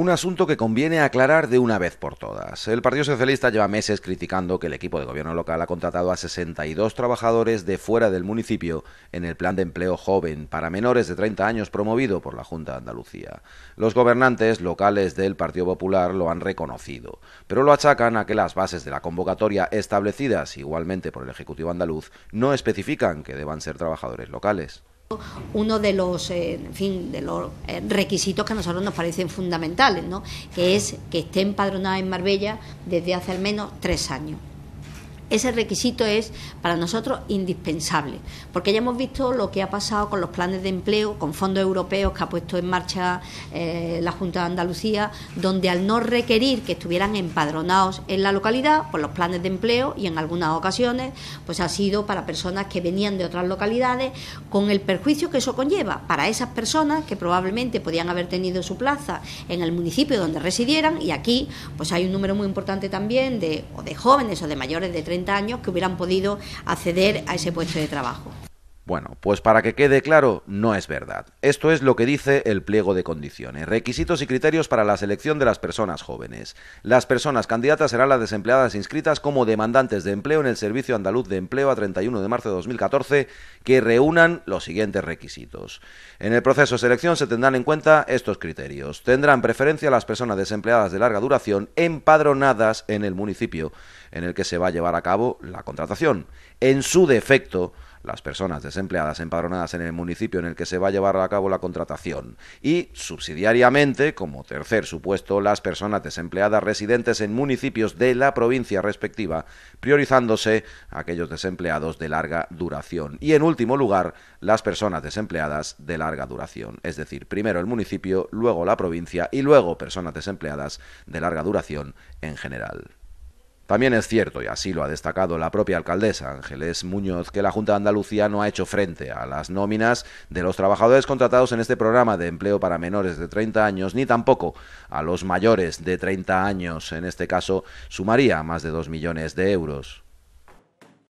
Un asunto que conviene aclarar de una vez por todas. El Partido Socialista lleva meses criticando que el equipo de gobierno local ha contratado a 62 trabajadores de fuera del municipio en el plan de empleo joven para menores de 30 años promovido por la Junta de Andalucía. Los gobernantes locales del Partido Popular lo han reconocido, pero lo achacan a que las bases de la convocatoria establecidas igualmente por el Ejecutivo andaluz no especifican que deban ser trabajadores locales uno de los, eh, eh, requisitos que a nosotros nos parecen fundamentales, que es que esté empadronada en Marbella desde hace al menos tres años. Ese requisito es para nosotros indispensable, porque ya hemos visto lo que ha pasado con los planes de empleo, con fondos europeos que ha puesto en marcha eh, la Junta de Andalucía, donde al no requerir que estuvieran empadronados en la localidad, pues los planes de empleo y en algunas ocasiones, pues ha sido para personas que venían de otras localidades, con el perjuicio que eso conlleva para esas personas que probablemente podían haber tenido su plaza en el municipio donde residieran y aquí, pues hay un número muy importante también de, de jóvenes o de mayores de 30 años que hubieran podido acceder a ese puesto de trabajo. Bueno, pues para que quede claro, no es verdad. Esto es lo que dice el pliego de condiciones. Requisitos y criterios para la selección de las personas jóvenes. Las personas candidatas serán las desempleadas inscritas como demandantes de empleo en el Servicio Andaluz de Empleo a 31 de marzo de 2014 que reúnan los siguientes requisitos. En el proceso de selección se tendrán en cuenta estos criterios. Tendrán preferencia las personas desempleadas de larga duración empadronadas en el municipio en el que se va a llevar a cabo la contratación. En su defecto, las personas desempleadas empadronadas en el municipio en el que se va a llevar a cabo la contratación y, subsidiariamente, como tercer supuesto, las personas desempleadas residentes en municipios de la provincia respectiva, priorizándose aquellos desempleados de larga duración y, en último lugar, las personas desempleadas de larga duración, es decir, primero el municipio, luego la provincia y luego personas desempleadas de larga duración en general. También es cierto, y así lo ha destacado la propia alcaldesa Ángeles Muñoz, que la Junta de Andalucía no ha hecho frente a las nóminas de los trabajadores contratados en este programa de empleo para menores de 30 años, ni tampoco a los mayores de 30 años. En este caso, sumaría más de 2 millones de euros.